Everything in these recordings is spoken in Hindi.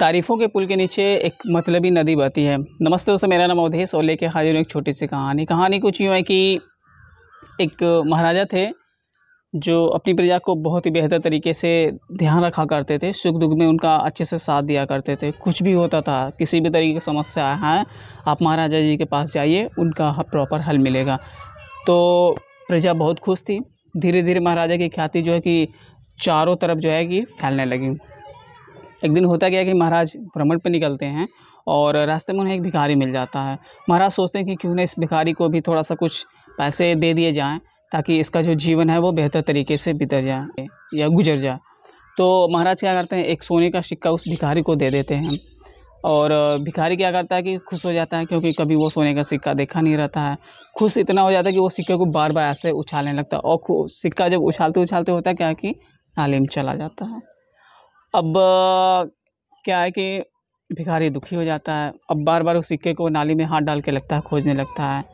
तारीफ़ों के पुल के नीचे एक मतलबी नदी बहती है नमस्ते दोस्तों मेरा नाम अवधेश और लेके हाजिर हूँ एक छोटी सी कहानी कहानी कुछ यूँ है कि एक महाराजा थे जो अपनी प्रजा को बहुत ही बेहतर तरीके से ध्यान रखा करते थे सुख दुख में उनका अच्छे से साथ दिया करते थे कुछ भी होता था किसी भी तरीके की समस्या है आप महाराजा जी के पास जाइए उनका प्रॉपर हल मिलेगा तो प्रजा बहुत खुश थी धीरे धीरे महाराजा की ख्याति जो है कि चारों तरफ जो है कि फैलने लगी एक दिन होता क्या है कि महाराज भ्रमण पर निकलते हैं और रास्ते में उन्हें एक भिखारी मिल जाता है महाराज सोचते हैं कि क्यों ना इस भिखारी को भी थोड़ा सा कुछ पैसे दे दिए जाएँ ताकि इसका जो जीवन है वो बेहतर तरीके से बितर जाए या गुजर जाए तो महाराज क्या करते हैं एक सोने का सिक्का उस भिखारी को दे देते हैं और भिखारी क्या करता है कि खुश हो जाता है क्योंकि कभी वो सोने का सिक्का देखा नहीं रहता है खुश इतना हो जाता है कि वो सिक्के को बार बार ऐसे उछालने लगता है और सिक्का जब उछालते उछालते होता है क्या कि नाले में चला जाता है अब क्या है कि भिखारी दुखी हो जाता है अब बार बार उस सिक्के को नाली में हाथ डाल के लगता है खोजने लगता है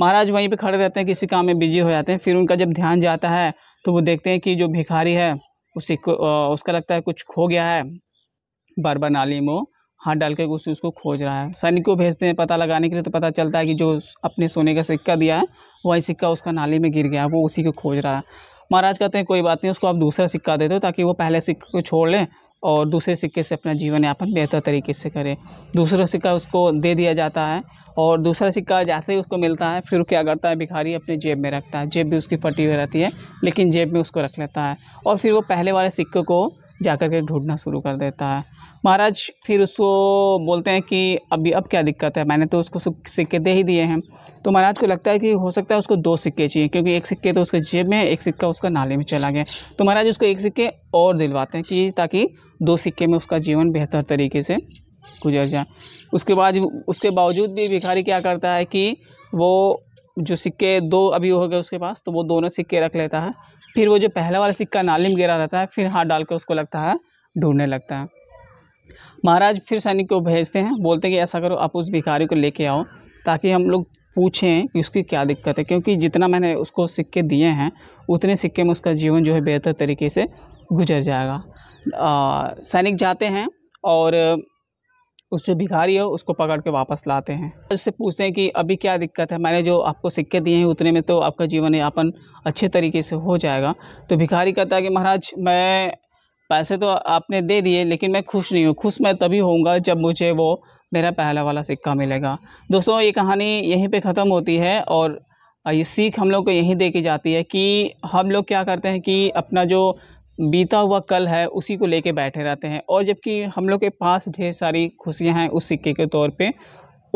महाराज वहीं पे खड़े रहते हैं किसी काम में बिजी हो जाते हैं फिर उनका जब ध्यान जाता है तो वो देखते हैं कि जो भिखारी है उस सिक्को उसका लगता है कुछ खो गया है बार बार नाली में हाथ डाल के उस उसको खोज रहा है सैनिक को भेजते हैं पता लगाने के लिए तो पता चलता है कि जो अपने सोने का सिक्का दिया है वही सिक्का उसका नाली में गिर गया है वो उसी को खोज रहा है महाराज कहते हैं कोई बात नहीं उसको आप दूसरा सिक्का दे दो ताकि वो पहले सिक्के को छोड़ लें और दूसरे सिक्के से अपना जीवन यापन बेहतर तरीके से करें दूसरा सिक्का उसको दे दिया जाता है और दूसरा सिक्का जाते ही उसको मिलता है फिर क्या करता है भिखारी अपने जेब में रखता है जेब भी उसकी फटी हुई रहती है लेकिन जेब में उसको रख लेता है और फिर वो पहले वाले सिक्के को जा कर के ढूंढना शुरू कर देता है महाराज फिर उसको बोलते हैं कि अभी अब क्या दिक्कत है मैंने तो उसको सिक्के दे ही दिए हैं तो महाराज को लगता है कि हो सकता है उसको दो सिक्के चाहिए क्योंकि एक सिक्के तो उसके जेब में है एक सिक्का उसका नाले में चला गया तो महाराज उसको एक सिक्के और दिलवाते हैं कि ताकि दो सिक्के में उसका जीवन बेहतर तरीके से गुजर जाए उसके बाद उसके बावजूद भी भिखारी क्या करता है कि वो जो सिक्के दो अभी हो गए उसके पास तो वो दोनों सिक्के रख लेता है फिर वो जो पहला वाला सिक्का नाले में गिरा रहता है फिर हाथ डाल कर उसको लगता है ढूंढने लगता है महाराज फिर सैनिक को भेजते हैं बोलते हैं कि ऐसा करो आप उस भिखारी को लेके आओ ताकि हम लोग पूछें कि उसकी क्या दिक्कत है क्योंकि जितना मैंने उसको सिक्के दिए हैं उतने सिक्के में उसका जीवन जो है बेहतर तरीके से गुजर जाएगा सैनिक जाते हैं और उस जो भिखारी है उसको पकड़ के वापस लाते हैं उससे पूछते हैं कि अभी क्या दिक्कत है मैंने जो आपको सिक्के दिए हैं उतने में तो आपका जीवन यापन अच्छे तरीके से हो जाएगा तो भिखारी कहता है कि महाराज मैं पैसे तो आपने दे दिए लेकिन मैं खुश नहीं हूँ खुश मैं तभी होऊंगा जब मुझे वो मेरा पहला वाला सिक्का मिलेगा दोस्तों ये कहानी यहीं पे ख़त्म होती है और ये सीख हम लोग को यहीं दे के जाती है कि हम लोग क्या करते हैं कि अपना जो बीता हुआ कल है उसी को लेके बैठे रहते हैं और जबकि हम लोग के पास ढेर सारी खुशियाँ हैं उस सिक्के के तौर पर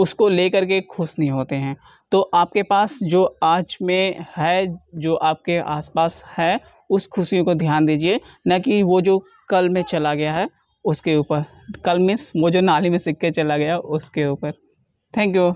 उसको लेकर के खुश नहीं होते हैं तो आपके पास जो आज में है जो आपके आसपास है उस खुशियों को ध्यान दीजिए न कि वो जो कल में चला गया है उसके ऊपर कल मीन्स वो जो नाली में सिक्के चला गया उसके ऊपर थैंक यू